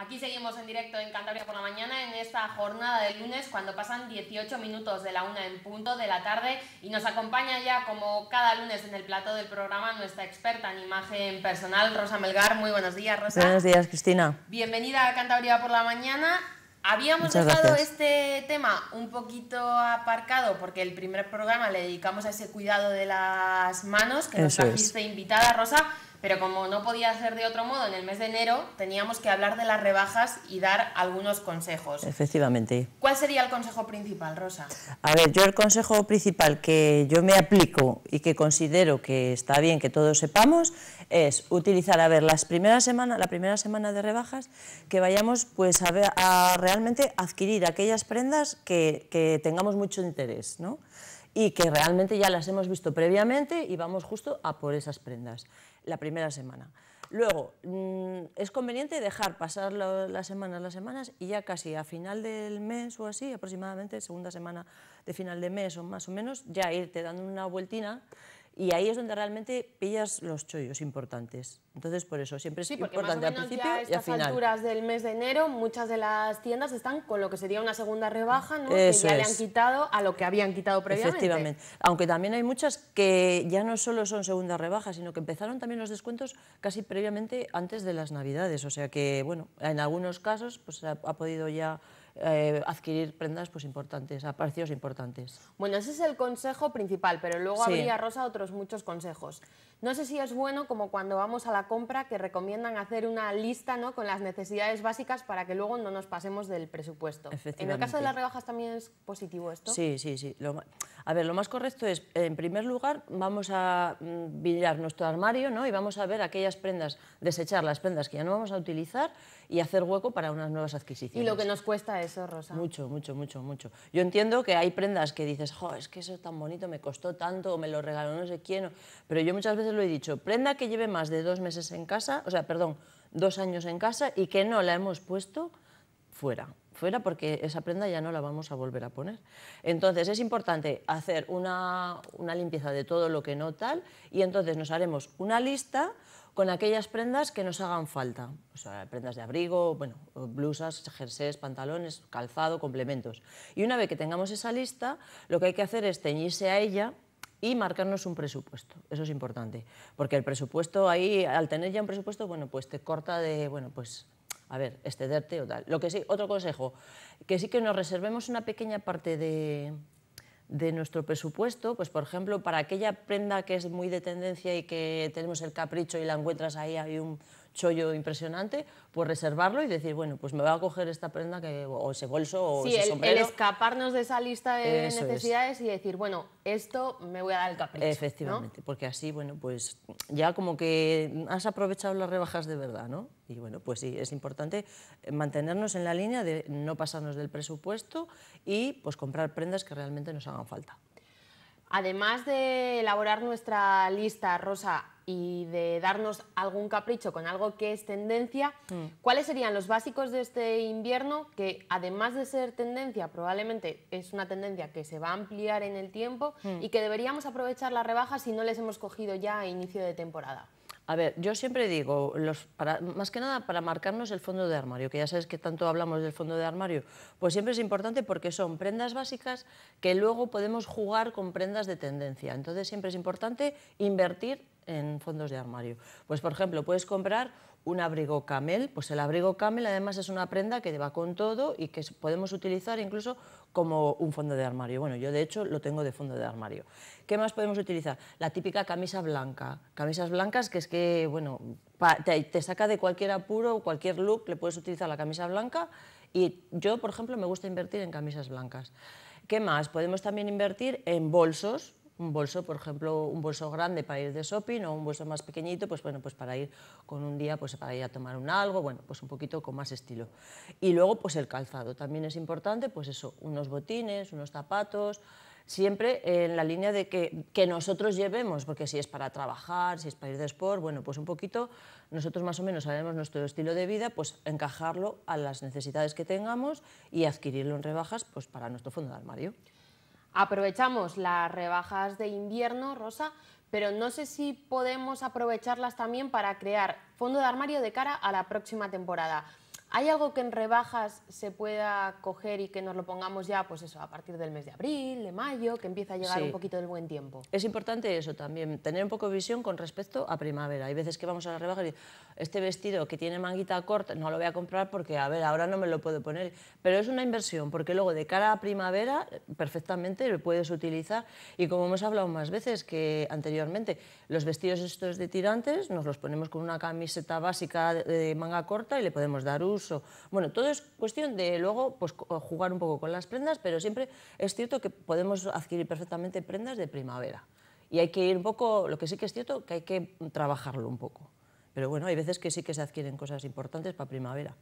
Aquí seguimos en directo en Cantabria por la mañana en esta jornada de lunes cuando pasan 18 minutos de la una en punto de la tarde y nos acompaña ya como cada lunes en el plato del programa nuestra experta en imagen personal, Rosa Melgar. Muy buenos días, Rosa. Buenos días, Cristina. Bienvenida a Cantabria por la mañana. Habíamos dejado este tema un poquito aparcado porque el primer programa le dedicamos a ese cuidado de las manos que nos trajiste invitada, Rosa. Pero como no podía ser de otro modo, en el mes de enero teníamos que hablar de las rebajas y dar algunos consejos. Efectivamente. ¿Cuál sería el consejo principal, Rosa? A ver, yo el consejo principal que yo me aplico y que considero que está bien que todos sepamos es utilizar, a ver, las primeras semana, la primera semana de rebajas, que vayamos pues a, realmente adquirir aquellas prendas que, que tengamos mucho interés, ¿no? y que realmente ya las hemos visto previamente y vamos justo a por esas prendas la primera semana. Luego, mm, es conveniente dejar pasar las semanas, las semanas y ya casi a final del mes o así, aproximadamente segunda semana de final de mes o más o menos, ya irte dando una vueltina y ahí es donde realmente pillas los chollos importantes. Entonces, por eso, siempre es sí, importante al principio a estas alturas del mes de enero, muchas de las tiendas están con lo que sería una segunda rebaja, ¿no? que ya le han quitado a lo que habían quitado previamente. Efectivamente. Aunque también hay muchas que ya no solo son segunda rebaja, sino que empezaron también los descuentos casi previamente antes de las Navidades. O sea que, bueno, en algunos casos pues ha podido ya eh, adquirir prendas pues, importantes, a precios importantes. Bueno, ese es el consejo principal, pero luego habría, Rosa, otros muchos consejos. No sé si es bueno, como cuando vamos a la compra, que recomiendan hacer una lista ¿no? con las necesidades básicas para que luego no nos pasemos del presupuesto. En el caso de las rebajas también es positivo esto. Sí, sí, sí. A ver, lo más correcto es, en primer lugar, vamos a mirar mm, nuestro armario ¿no? y vamos a ver aquellas prendas, desechar las prendas que ya no vamos a utilizar y hacer hueco para unas nuevas adquisiciones. ¿Y lo que nos cuesta eso, Rosa? Mucho, mucho, mucho, mucho. Yo entiendo que hay prendas que dices, jo, es que eso es tan bonito, me costó tanto, o me lo regaló no sé quién, pero yo muchas veces lo he dicho, prenda que lleve más de dos meses en casa, o sea, perdón, dos años en casa y que no la hemos puesto fuera fuera porque esa prenda ya no la vamos a volver a poner. Entonces es importante hacer una, una limpieza de todo lo que no tal y entonces nos haremos una lista con aquellas prendas que nos hagan falta. O sea, prendas de abrigo, bueno, blusas, jerseys, pantalones, calzado, complementos. Y una vez que tengamos esa lista, lo que hay que hacer es teñirse a ella y marcarnos un presupuesto. Eso es importante, porque el presupuesto ahí, al tener ya un presupuesto, bueno, pues te corta de, bueno, pues a ver, excederte o tal. Lo que sí, otro consejo, que sí que nos reservemos una pequeña parte de, de nuestro presupuesto, pues por ejemplo, para aquella prenda que es muy de tendencia y que tenemos el capricho y la encuentras ahí, hay un, chollo impresionante, pues reservarlo y decir, bueno, pues me voy a coger esta prenda que, o ese bolso o ese el, sombrero. el escaparnos de esa lista de necesidades y decir, bueno, esto me voy a dar el capricho. Efectivamente, porque así, bueno, pues ya como que has aprovechado las rebajas de verdad, ¿no? Y bueno, pues sí, es importante mantenernos en la línea de no pasarnos del presupuesto y pues comprar prendas que realmente nos hagan falta. Además de elaborar nuestra lista, Rosa, y de darnos algún capricho con algo que es tendencia, mm. ¿cuáles serían los básicos de este invierno que además de ser tendencia, probablemente es una tendencia que se va a ampliar en el tiempo mm. y que deberíamos aprovechar la rebaja si no les hemos cogido ya a inicio de temporada? A ver, yo siempre digo, los, más que nada para marcarnos el fondo de armario, que ya sabes que tanto hablamos del fondo de armario, pues siempre es importante porque son prendas básicas que luego podemos jugar con prendas de tendencia. Entonces siempre es importante invertir en fondos de armario. Pues, por ejemplo, puedes comprar un abrigo camel, pues el abrigo camel además es una prenda que va con todo y que podemos utilizar incluso como un fondo de armario. Bueno, yo de hecho lo tengo de fondo de armario. ¿Qué más podemos utilizar? La típica camisa blanca. Camisas blancas que es que, bueno, te, te saca de cualquier apuro, cualquier look, le puedes utilizar la camisa blanca y yo, por ejemplo, me gusta invertir en camisas blancas. ¿Qué más? Podemos también invertir en bolsos, un bolso, por ejemplo, un bolso grande para ir de shopping o un bolso más pequeñito, pues bueno, pues para ir con un día, pues para ir a tomar un algo, bueno, pues un poquito con más estilo. Y luego, pues el calzado, también es importante, pues eso, unos botines, unos zapatos, siempre en la línea de que, nosotros llevemos, porque si es para trabajar, si es para ir de sport, bueno, pues un poquito nosotros más o menos sabemos nuestro estilo de vida, pues encajarlo a las necesidades que tengamos y adquirirlo en rebajas pues para nuestro fondo de armario aprovechamos las rebajas de invierno, Rosa, pero no sé si podemos aprovecharlas también para crear fondo de armario de cara a la próxima temporada. ¿Hay algo que en rebajas se pueda coger y que nos lo pongamos ya, pues eso, a partir del mes de abril, de mayo, que empieza a llegar un poquito del buen tiempo? Es importante eso también, tener un poco de visión con respecto a primavera. Hay veces que vamos a la rebaja y este vestido que tiene manguita corta no lo voy a comprar porque, a ver, ahora no me lo puedo poner. Pero es una inversión, porque luego de cara a primavera perfectamente lo puedes utilizar. Y como hemos hablado más veces que anteriormente, los vestidos estos de tirantes nos los ponemos con una camiseta básica de manga corta y le podemos dar un bueno, todo es cuestión de luego pues, jugar un poco con las prendas, pero siempre es cierto que podemos adquirir perfectamente prendas de primavera. Y hay que ir un poco, lo que sí que es cierto, que hay que trabajarlo un poco. Pero bueno, hay veces que sí que se adquieren cosas importantes para primavera.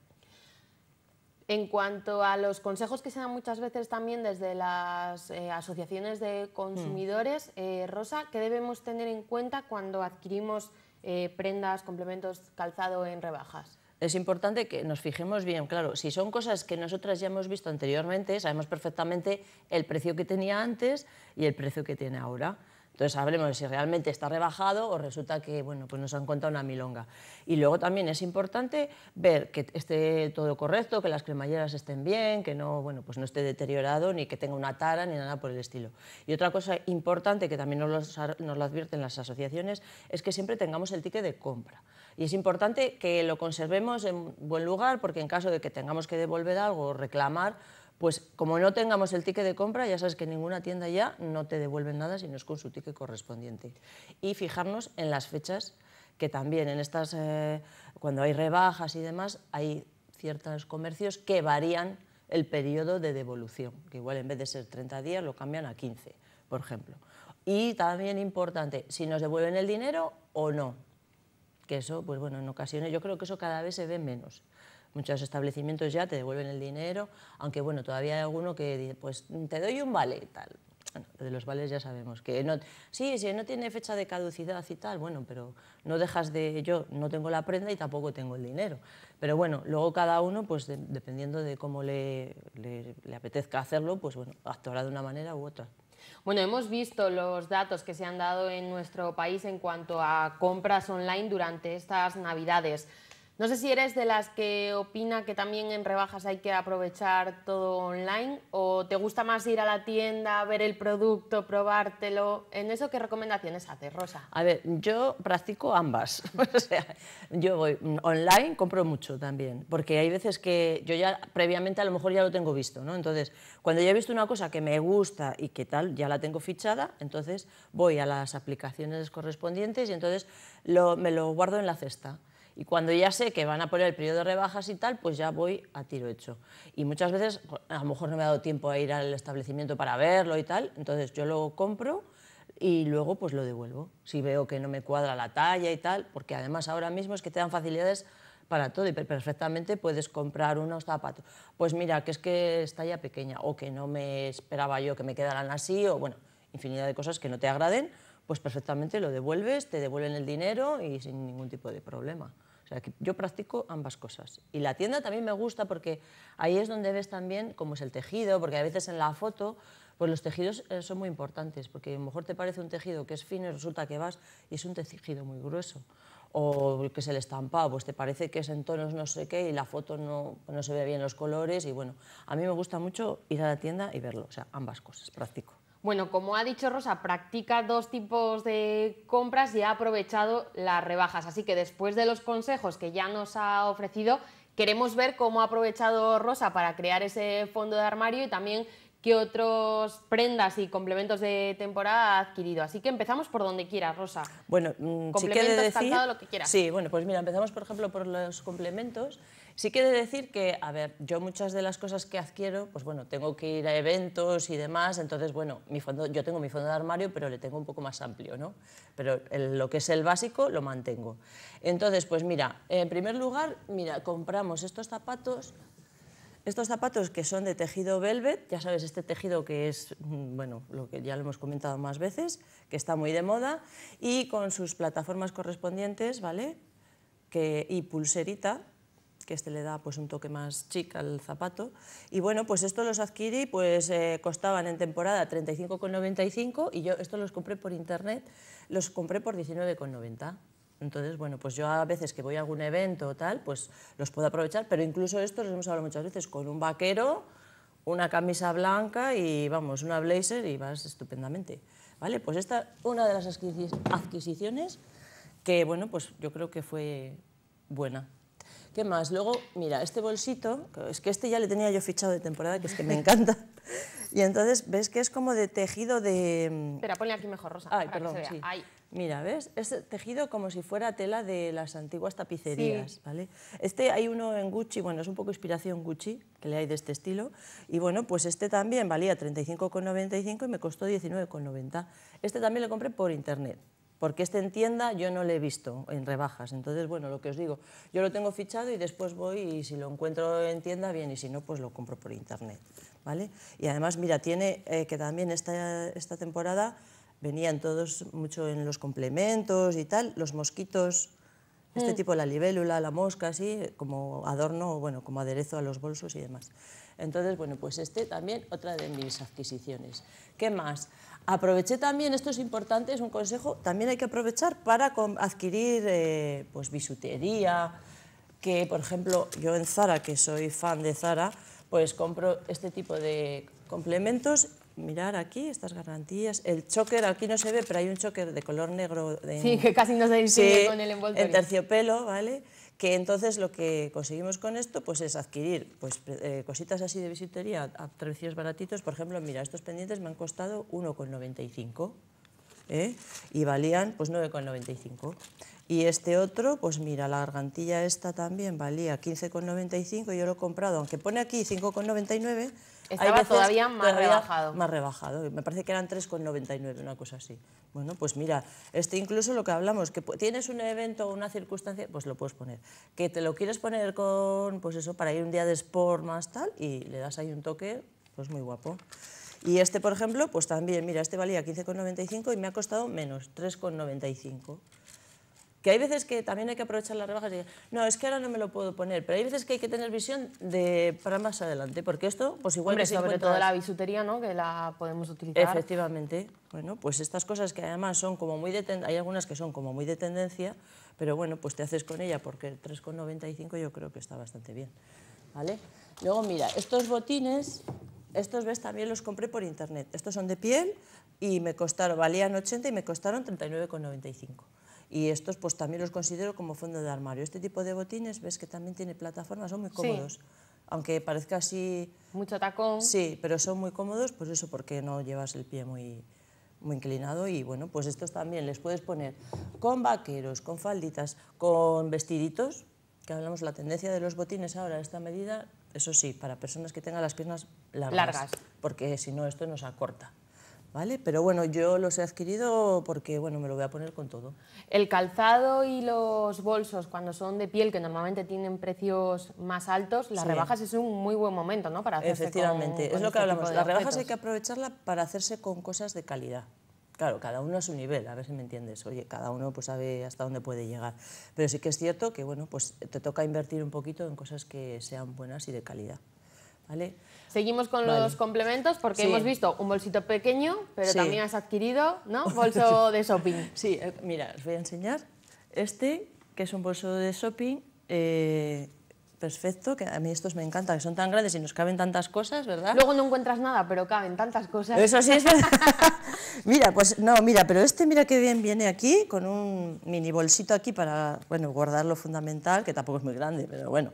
En cuanto a los consejos que se dan muchas veces también desde las eh, asociaciones de consumidores, mm. eh, Rosa, ¿qué debemos tener en cuenta cuando adquirimos eh, prendas, complementos, calzado en rebajas? es importante que nos fijemos bien, claro, si son cosas que nosotras ya hemos visto anteriormente, sabemos perfectamente el precio que tenía antes y el precio que tiene ahora. Entonces sabremos si realmente está rebajado o resulta que bueno, pues nos han contado una milonga. Y luego también es importante ver que esté todo correcto, que las cremalleras estén bien, que no, bueno, pues no esté deteriorado, ni que tenga una tara, ni nada por el estilo. Y otra cosa importante que también nos lo advierten las asociaciones es que siempre tengamos el ticket de compra. Y es importante que lo conservemos en buen lugar porque en caso de que tengamos que devolver algo o reclamar, pues como no tengamos el ticket de compra, ya sabes que ninguna tienda ya no te devuelve nada si no es con su ticket correspondiente. Y fijarnos en las fechas, que también en estas, eh, cuando hay rebajas y demás, hay ciertos comercios que varían el periodo de devolución, que igual en vez de ser 30 días lo cambian a 15, por ejemplo. Y también importante, si nos devuelven el dinero o no, que eso, pues bueno, en ocasiones yo creo que eso cada vez se ve menos. Muchos establecimientos ya te devuelven el dinero, aunque bueno, todavía hay alguno que dice, pues te doy un vale y tal. Bueno, de los vales ya sabemos que no, sí, sí, no tiene fecha de caducidad y tal, bueno, pero no dejas de, yo no tengo la prenda y tampoco tengo el dinero. Pero bueno, luego cada uno, pues dependiendo de cómo le, le apetezca hacerlo, pues bueno, actuará de una manera u otra. Bueno, hemos visto los datos que se han dado en nuestro país en cuanto a compras online durante estas Navidades. No sé si eres de las que opina que también en rebajas hay que aprovechar todo online o te gusta más ir a la tienda, ver el producto, probártelo. ¿En eso qué recomendaciones haces, Rosa? A ver, yo practico ambas. yo voy online, compro mucho también, porque hay veces que yo ya previamente a lo mejor ya lo tengo visto, ¿no? Entonces, cuando ya he visto una cosa que me gusta y que tal, ya la tengo fichada, entonces voy a las aplicaciones correspondientes y entonces me lo guardo en la cesta. Y cuando ya sé que van a poner el periodo de rebajas y tal, pues ya voy a tiro hecho. Y muchas veces a lo mejor no me ha dado tiempo a ir al establecimiento para verlo y tal, entonces yo lo compro y luego pues lo devuelvo. Si veo que no me cuadra la talla y tal, porque además ahora mismo es que te dan facilidades para todo y perfectamente puedes comprar unos zapatos. Pues mira, que es que es talla pequeña o que no me esperaba yo que me quedaran así o bueno, infinidad de cosas que no te agraden, pues perfectamente lo devuelves, te devuelven el dinero y sin ningún tipo de problema. O sea, que yo practico ambas cosas. Y la tienda también me gusta porque ahí es donde ves también cómo es el tejido, porque a veces en la foto pues los tejidos eh, son muy importantes, porque a lo mejor te parece un tejido que es fino y resulta que vas y es un tejido muy grueso. O que es el estampado, pues te parece que es en tonos no sé qué y la foto no, no se ve bien los colores. Y bueno, a mí me gusta mucho ir a la tienda y verlo, o sea, ambas cosas, practico. Bueno, como ha dicho Rosa, practica dos tipos de compras y ha aprovechado las rebajas. Así que después de los consejos que ya nos ha ofrecido, queremos ver cómo ha aprovechado Rosa para crear ese fondo de armario y también qué otros prendas y complementos de temporada ha adquirido. Así que empezamos por donde quieras, Rosa. Bueno, mm, complementos, si decir, lo que quieras. Sí, bueno, pues mira, empezamos por ejemplo por los complementos. Sí quiere decir que, a ver, yo muchas de las cosas que adquiero, pues bueno, tengo que ir a eventos y demás, entonces, bueno, mi fondo, yo tengo mi fondo de armario, pero le tengo un poco más amplio, ¿no? Pero lo que es el básico lo mantengo. Entonces, pues mira, en primer lugar, mira, compramos estos zapatos estos zapatos que son de tejido velvet, ya sabes, este tejido que es, mm, bueno, lo que ya lo hemos comentado más veces, que está muy de moda, y con sus plataformas correspondientes, ¿vale? Que, y pulserita, que este le da pues un toque más chic al zapato. Y bueno, pues estos los adquirí, pues eh, costaban en temporada 35,95 y yo estos los compré por internet, los compré por 19,90. Entonces, bueno, pues yo a veces que voy a algún evento o tal, pues los puedo aprovechar, pero incluso estos los hemos hablado muchas veces, con un vaquero, una camisa blanca y vamos, una blazer y vas estupendamente. ¿Vale? Pues esta una de las adquisiciones que, bueno, pues yo creo que fue buena. ¿Qué más? Luego, mira, este bolsito, es que este ya le tenía yo fichado de temporada, que es que me encanta. Y entonces ves que es como de tejido de... Mm? Espera, ponle aquí mejor, Rosa. Ay, perdón, Mira, ¿ves? Es tejido como si fuera tela de las antiguas tapicerías, ¿vale? Este hay uno en Gucci, bueno, es un poco inspiración Gucci, que le hay de este estilo. Y bueno, pues este también valía 35,95 y me costó 19,90. Este también lo compré por internet, porque este en tienda yo no le he visto en rebajas. Entonces, bueno, lo que os digo, yo lo tengo fichado y después voy y si lo encuentro en tienda, bien, y si no, pues lo compro por internet. ¿vale? Y además, mira, tiene eh, que también esta, esta temporada venían todos mucho en los complementos y tal, los mosquitos, este mm. tipo, la libélula, la mosca, así, como adorno, bueno, como aderezo a los bolsos y demás. Entonces, bueno, pues este también otra de mis adquisiciones. ¿Qué más? Aproveché también, esto es importante, es un consejo, también hay que aprovechar para adquirir eh, pues bisutería, que por ejemplo yo en Zara, que soy fan de Zara, pues compro este tipo de complementos mirar aquí estas garantías. El choker, aquí no se ve, pero hay un choker de color negro. sí, que casi no se distingue con el envoltorio. En terciopelo, ¿vale? que entonces lo que conseguimos con esto pues es adquirir pues, eh, cositas así de bisutería a precios baratitos. Por ejemplo, mira, estos pendientes me han costado 1,95 ¿eh? y valían pues 9,95. Y este otro, pues mira, la gargantilla esta también valía 15,95, yo lo he comprado, aunque pone aquí 5,99 estaba todavía más rebajado. Más rebajado, me parece que eran 3,99, una cosa así. Bueno, pues mira, este incluso lo que hablamos, que tienes un evento o una circunstancia, pues lo puedes poner. Que te lo quieres poner con, pues eso, para ir un día de sport más tal, y le das ahí un toque, pues muy guapo. Y este, por ejemplo, pues también, mira, este valía 15,95 y me ha costado menos 3,95. Que hay veces que también hay que aprovechar las rebajas y decir, no, es que ahora no me lo puedo poner, pero hay veces que hay que tener visión de para más adelante, porque esto, pues igual sobre todo la bisutería, ¿no? Que la podemos utilizar. Efectivamente. Bueno, pues estas cosas que además son como muy de hay algunas que son como muy de tendencia, pero bueno, pues te haces con ella porque 3,95 yo creo que está bastante bien. ¿Vale? Luego mira, estos botines estos ves también los compré por internet. Estos son de piel y me costaron, valían 80 y me costaron 39,95. Y estos pues también los considero como fondo de armario. Este tipo de botines, ves que también tiene plataformas, son muy cómodos. Aunque parezca así... Mucho tacón. Sí, pero son muy cómodos, pues eso, porque no llevas el pie muy, inclinado y bueno, pues estos también les puedes poner con vaqueros, con falditas, con vestiditos, que hablamos la tendencia de los botines ahora, esta medida, eso sí, para personas que tengan las piernas largas. porque si no esto nos acorta. ¿vale? Pero bueno, yo los he adquirido porque, bueno, me lo voy a poner con todo. El calzado y los bolsos, cuando son de piel, que normalmente tienen precios más altos, las rebajas es un muy buen momento, ¿no? Para hacerse Efectivamente, es lo que este hablamos, las rebajas hay que aprovecharla para hacerse con cosas de calidad. Claro, cada uno a su nivel, a ver si me entiendes. Oye, cada uno pues sabe hasta dónde puede llegar. Pero sí que es cierto que, bueno, pues te toca invertir un poquito en cosas que sean buenas y de calidad. Seguimos con los complementos porque hemos visto un bolsito pequeño, pero también has adquirido, ¿no? Bolso de shopping. Sí, eh, mira, os voy a enseñar este, que es un bolso de shopping eh, perfecto, que a mí estos me encantan, que son tan grandes y nos caben tantas cosas, ¿verdad? Luego no encuentras nada, pero caben tantas cosas. Eso sí es verdad. mira, pues no, mira, pero este mira qué bien viene aquí, con un mini bolsito aquí para, bueno, guardar lo fundamental, que tampoco es muy grande, pero bueno.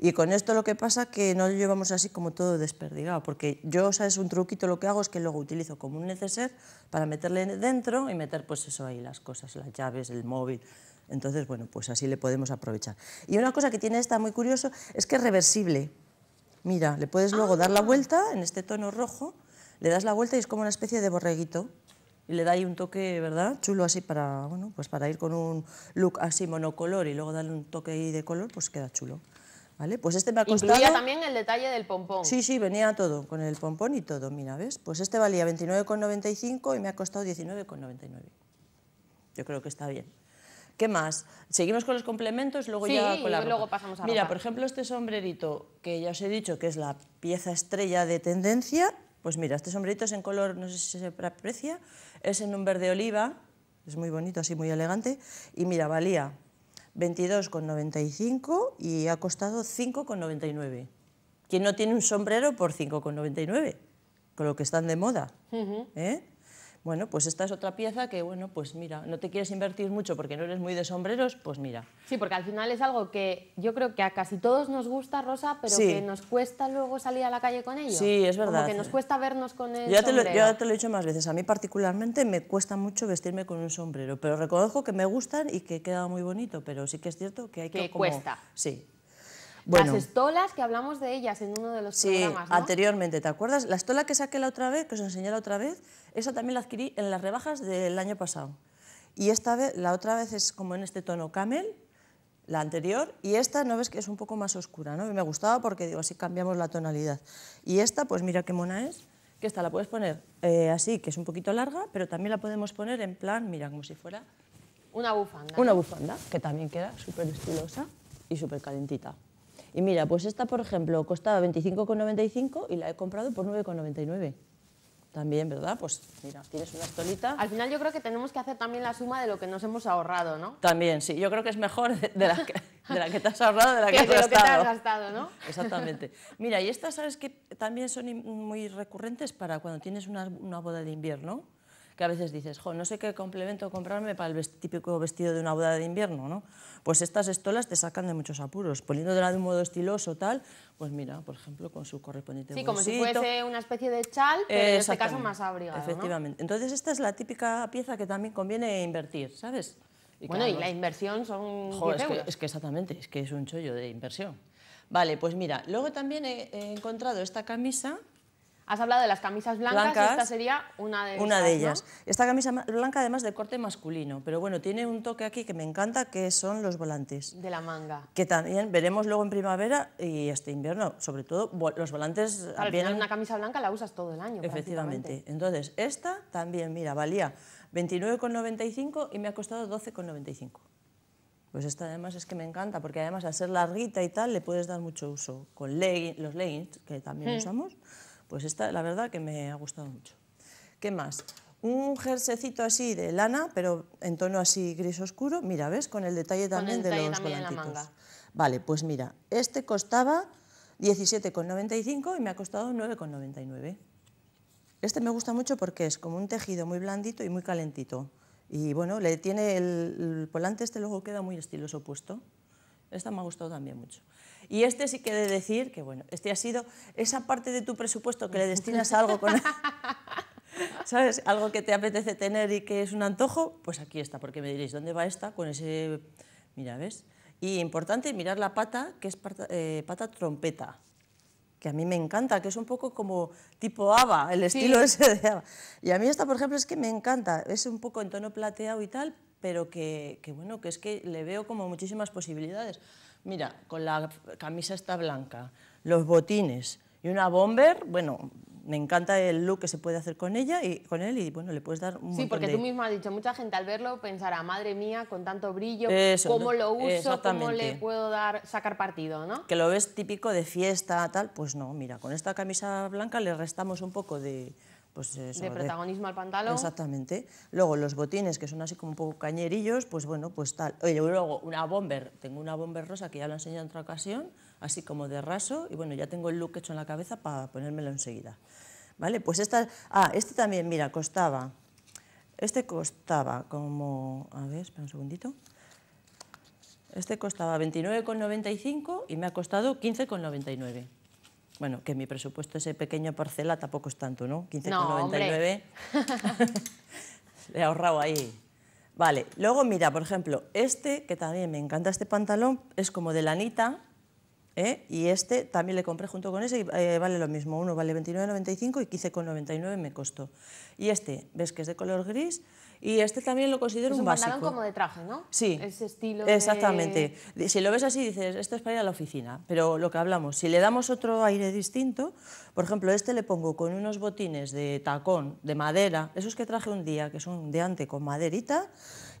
Y con esto lo que pasa que no lo llevamos así como todo desperdigado, porque yo, ¿sabes? Un truquito lo que hago es que luego utilizo como un neceser para meterle dentro y meter pues eso ahí, las cosas, las llaves, el móvil, entonces, bueno, pues así le podemos aprovechar. Y una cosa que tiene esta muy curioso es que es reversible. Mira, le puedes ah, luego dar la ah. vuelta en este tono rojo, le das la vuelta y es como una especie de borreguito. Y le da ahí un toque, ¿verdad? Chulo así para, pues para ir con un look así monocolor y luego darle un toque ahí de color, pues queda chulo. ¿Vale? Pues este me ha costado... Incluía también el detalle del pompón. Sí, sí, venía todo, con el pompón y todo, mira, ¿ves? Pues este valía 29,95 y me ha costado 19,99. Yo creo que está bien. ¿Qué más? Seguimos con los complementos, luego ya con la ropa. luego pasamos a Mira, por ejemplo, este sombrerito que ya os he dicho que es la pieza estrella de tendencia, pues mira, este sombrerito es en color, no sé si se aprecia, es en un verde oliva, es muy bonito, así muy elegante, y mira, valía 22,95 y ha costado 5,99. ¿Quién no tiene un sombrero por 5,99? Con lo que están de moda. ¿eh? Bueno, pues esta es otra pieza que, bueno, pues mira, no te quieres invertir mucho porque no eres muy de sombreros, pues mira. Sí, porque al final es algo que yo creo que a casi todos nos gusta, Rosa, pero que nos cuesta luego salir a la calle con ellos. Sí, es verdad. que nos cuesta vernos con el ya Te lo, he dicho más veces, a mí particularmente me cuesta mucho vestirme con un sombrero, pero reconozco que me gustan y que queda muy bonito, pero sí que es cierto que hay que... Que cuesta. Sí, las estolas, que hablamos de ellas en uno de los programas. ¿no? anteriormente, ¿te acuerdas? La estola que saqué la otra vez, que os enseñé la otra vez, esa también la adquirí en las rebajas del año pasado. Y esta vez, la otra vez es como en este tono camel, la anterior, y esta no ves que es un poco más oscura, ¿no? me gustaba porque digo, así cambiamos la tonalidad. Y esta, pues mira qué mona es, que esta la puedes poner eh, así, que es un poquito larga, pero también la podemos poner en plan, mira, como si fuera... Una bufanda. Una bufanda, que también queda súper estilosa y súper calentita. Y mira, pues esta, por ejemplo, costaba 25,95 y la he comprado por 9,99. También, ¿verdad? Pues mira, tienes una estolita. Al final yo creo que tenemos que hacer también la suma de lo que nos hemos ahorrado, ¿no? También, sí. Yo creo que es mejor de, la, que, de la, te has ahorrado de la que, te has gastado, ¿no? Exactamente. Mira, y estas, ¿sabes que También son muy recurrentes para cuando tienes una boda de invierno que a veces dices, jo, no sé qué complemento comprarme para el típico vestido de una boda de invierno, ¿no? Pues estas estolas te sacan de muchos apuros, poniéndola de un modo estiloso tal, pues mira, por ejemplo, con su correspondiente Sí, como si fuese una especie de chal, pero en este caso más abrigado, Efectivamente. Entonces esta es la típica pieza que también conviene invertir, ¿sabes? bueno, y la inversión son es, Que, exactamente, es que es un chollo de inversión. Vale, pues mira, luego también he encontrado esta camisa Has hablado de las camisas blancas, esta sería una de ellas. Una de ellas. Esta camisa blanca además de corte masculino, pero bueno, tiene un toque aquí que me encanta, que son los volantes. De la manga. Que también veremos luego en primavera y este invierno, sobre todo, los volantes... al final una camisa blanca la usas todo el año. Efectivamente. Entonces, esta también, mira, valía 29,95 y me ha costado 12,95. Pues esta además es que me encanta, porque además al ser larguita y tal, le puedes dar mucho uso. Con los leggings, que también mm. usamos pues esta, la verdad, que me ha gustado mucho. ¿Qué más? Un jersecito así de lana, pero en tono así gris oscuro. Mira, ¿ves? Con el detalle también de los volantitos. Vale, pues mira, este costaba 17,95 y me ha costado 9,99. Este me gusta mucho porque es como un tejido muy blandito y muy calentito. Y bueno, le tiene el, el, volante este luego queda muy estiloso puesto. Esta me ha gustado también mucho. Y este sí que de decir que, bueno, este ha sido esa parte de tu presupuesto que le destinas a algo con... ¿Sabes? Algo que te apetece tener y que es un antojo, pues aquí está, porque me diréis, ¿dónde va esta? Con ese... Mira, ¿ves? Y importante, mirar la pata, que es eh, pata, trompeta que a mí me encanta, que es un poco como tipo ABBA, el estilo ese de ABBA. Y a mí esta, por ejemplo, es que me encanta, es un poco en tono plateado y tal, pero que bueno, que es que le veo como muchísimas posibilidades mira, con la camisa esta blanca, los botines y una bomber, bueno, me encanta el look que se puede hacer con ella y con él y bueno, le puedes dar un Sí, porque tú mismo has dicho, mucha gente al verlo pensará, madre mía, con tanto brillo, cómo lo eh, uso, cómo le puedo dar sacar partido, ¿no? Que lo ves típico de fiesta, tal, pues no, mira, con esta camisa blanca le restamos un poco de pues de protagonismo al pantalón. Exactamente. Luego los botines, que son así como un poco cañerillos, pues bueno, pues tal. Oye, luego una bomber, tengo una bomber rosa que ya lo he enseñado en otra ocasión, así como de raso, y bueno, ya tengo el look hecho en la cabeza para ponérmelo enseguida. ¿Vale? Pues esta, ah, este también, mira, costaba, este costaba como, a ver, espera un segundito, este costaba 29,95 y me ha costado 15,99. Bueno, que mi presupuesto ese pequeño parcela tampoco es tanto, ¿no? 15,99. Le he ahorrado ahí. Vale, luego mira, por ejemplo, este, que también me encanta este pantalón, es como de lanita, ¿eh? y este también le compré junto con ese y eh, vale lo mismo, uno vale 29,95 y 15,99 me costó. Y este, ves que es de color gris y este también lo considero un, básico. un como de traje, ¿no? Sí. Ese estilo Exactamente. Si lo ves así dices, esto es para ir a la oficina, pero lo que hablamos, si le damos otro aire distinto, por ejemplo, este le pongo con unos botines de tacón, de madera, esos que traje un día, que son de ante con maderita,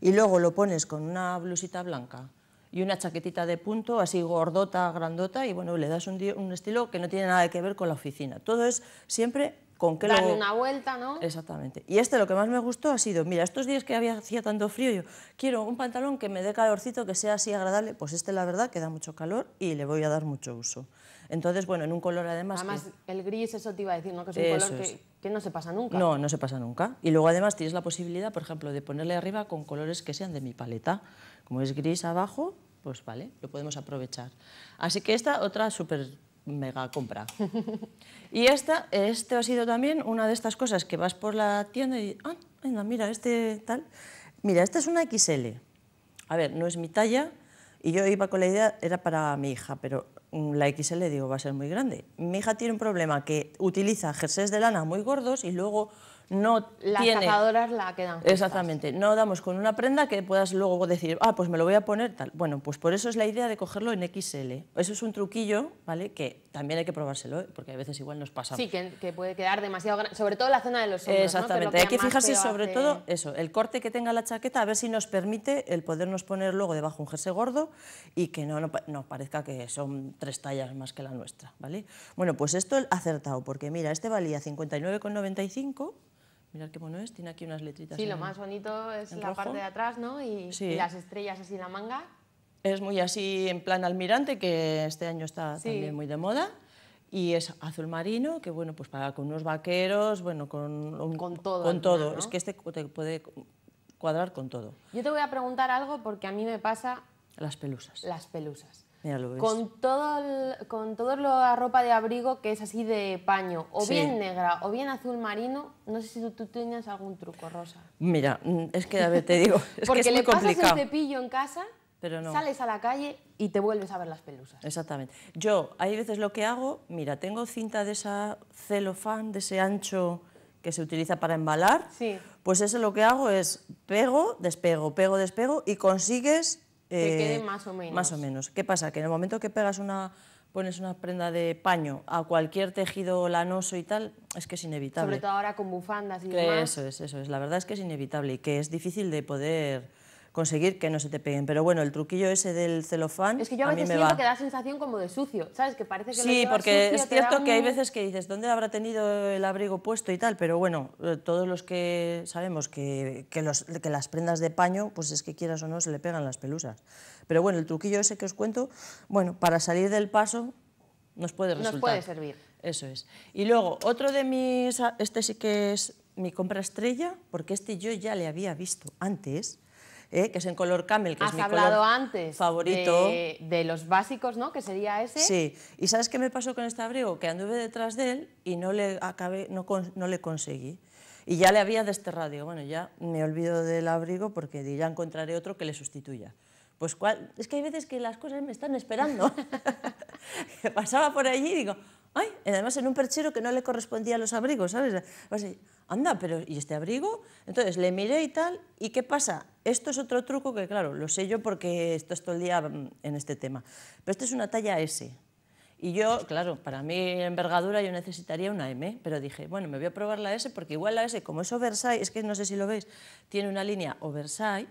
y luego lo pones con una blusita blanca y una chaquetita de punto, así gordota, grandota, y bueno, le das un, estilo que no tiene nada que ver con la oficina. Todo es siempre con que Darle una vuelta, ¿no? Exactamente. Y este lo que más me gustó ha sido, mira, estos días que había, hacía tanto frío, yo quiero un pantalón que me dé calorcito, que sea así agradable, pues este la verdad que da mucho calor y le voy a dar mucho uso. Entonces, bueno, en un color además... Además, el gris, eso te iba a decir, ¿no? Que es un color que, no se pasa nunca. No, no se pasa nunca. Y luego además tienes la posibilidad, por ejemplo, de ponerle arriba con colores que sean de mi paleta. Como es gris abajo, pues vale, lo podemos aprovechar. Así que esta otra súper mega compra. Y esta, este ha sido también una de estas cosas que vas por la tienda y, ah, mira, este tal. Mira, esta es una XL. A ver, no es mi talla y yo iba con la idea, era para mi hija, pero mm, la XL digo, va a ser muy grande. Mi hija tiene un problema que utiliza jerseys de lana muy gordos y luego no Las tiene... la quedan Exactamente, no damos con una prenda que puedas luego decir, ah, pues me lo voy a poner tal. Bueno, pues por eso es la idea de cogerlo en XL. Eso es un truquillo, ¿vale?, que también hay que probárselo, ¿eh? porque a veces igual nos pasa. Sí, que, puede quedar demasiado grande, sobre todo la zona de los hombros. Exactamente, hay que fijarse sobre todo eso, el corte que tenga la chaqueta, a ver si nos permite el podernos poner luego debajo un jersey gordo y que no nos parezca que son tres tallas más que la nuestra, ¿vale? Bueno, pues esto acertado, porque mira, este valía 59,95 Mirad qué bueno es, tiene aquí unas letritas. Sí, lo más bonito es la parte de atrás, ¿no? y las estrellas así en la manga. Es muy así en plan almirante, que este año está también muy de moda. Y es azul marino, que bueno, pues para con unos vaqueros, bueno, con, con todo. Con todo. Es que este te puede cuadrar con todo. Yo te voy a preguntar algo porque a mí me pasa... Las pelusas. Las pelusas. Mira, lo Con, todo con toda la ropa de abrigo que es así de paño, o bien negra o bien azul marino, no sé si tú, tenías tienes algún truco, Rosa. Mira, mm, es que a ver, te digo, es porque que es le pasas el cepillo en casa no. Sales a la calle y te vuelves a ver las pelusas. Exactamente. Yo, hay veces lo que hago, mira, tengo cinta de esa celofán, de ese ancho que se utiliza para embalar, sí. pues eso lo que hago es pego, despego, pego, despego y consigues... que quede eh, más o menos. Más o menos. ¿Qué pasa? Que en el momento que pegas una pones una prenda de paño a cualquier tejido lanoso y tal, es que es inevitable. Sobre todo ahora con bufandas y demás. Eso es, eso es. La verdad es que es inevitable y que es difícil de poder conseguir que no se te peguen. Pero bueno, el truquillo ese del celofán. Es que yo a, veces siento que da sensación como de sucio, ¿sabes? Que parece que Sí, porque es cierto que hay veces que dices, ¿dónde habrá tenido el abrigo puesto y tal? Pero bueno, eh, todos los que sabemos que, que las prendas de paño, pues es que quieras o no, se le pegan las pelusas. Pero bueno, el truquillo ese que os cuento, bueno, para salir del paso nos puede resultar. Nos puede servir. Eso es. Y luego, otro de mis, este sí que es mi compra estrella, porque este yo ya le había visto antes, ¿eh? que es en color camel, que Has es mi hablado antes favorito. De, los básicos, ¿no? Que sería ese. Sí, y ¿sabes qué me pasó con este abrigo? Que anduve detrás de él y no le, no, le conseguí. Y ya le había desterrado, digo, bueno, ya me olvido del abrigo porque ya encontraré otro que le sustituya. Pues ¿cuál? es que hay veces que las cosas me están esperando. pasaba por allí y digo, Además en un perchero que no le correspondía a los abrigos, ¿sabes? anda, pero ¿y este abrigo? Entonces le miré y tal, ¿y qué pasa? Esto es otro truco que, claro, lo sé yo porque esto todo el día mm, en este tema. Pero esto es una talla S. Y yo, claro, para mí envergadura yo necesitaría una M, pero dije, bueno, me voy a probar la S porque igual la S, como es oversize, es que no sé si lo veis, tiene una línea oversize,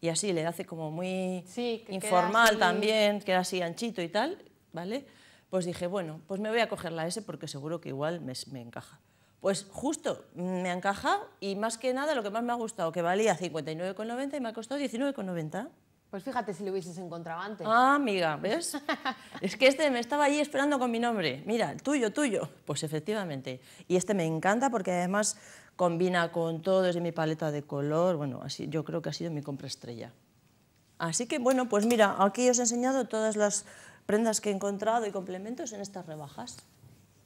y así le hace como muy informal también, queda así anchito y tal, ¿vale? pues dije, bueno, pues me voy a coger la S porque seguro que igual me, encaja. Pues justo me encaja y más que nada lo que más me ha gustado, que valía 59,90 y me ha costado 19,90. Pues fíjate si lo hubieses encontrado antes. Ah, amiga, ¿ves? es que este me estaba allí esperando con mi nombre. Mira, el tuyo, tuyo. Pues efectivamente. Y este me encanta porque además combina con todo, de mi paleta de color. Bueno, así, yo creo que ha sido mi compra estrella. Así que bueno, pues mira, aquí os he enseñado todas las prendas que he encontrado y complementos en estas rebajas.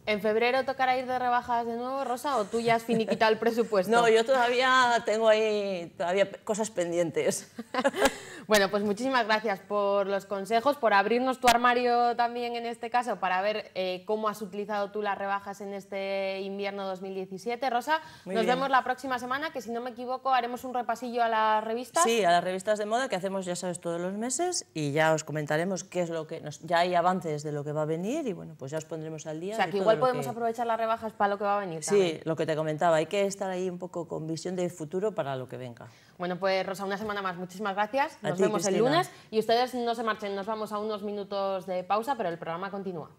¿En febrero tocará ir de rebajas de nuevo, Rosa, o tú ya has finiquitado el presupuesto? No, yo todavía tengo ahí todavía cosas pendientes. Bueno, pues muchísimas gracias por los consejos, por abrirnos tu armario también en este caso para ver eh, cómo has utilizado tú las rebajas en este invierno 2017. Rosa, nos vemos la próxima semana, que si no me equivoco haremos un repasillo a las revistas. Sí, a las revistas de moda que hacemos, ya sabes, todos los meses y ya os comentaremos qué es lo que nos... Ya hay avances de lo que va a venir y bueno, pues ya os pondremos al día. O sea, que igual podemos aprovechar las rebajas para lo que va a venir. Sí, lo que te comentaba, hay que estar ahí un poco con visión de futuro para lo que venga. Bueno, pues Rosa, una semana más. Muchísimas gracias. Nos vemos el lunes y ustedes no se marchen. Nos vamos a unos minutos de pausa, pero el programa continúa.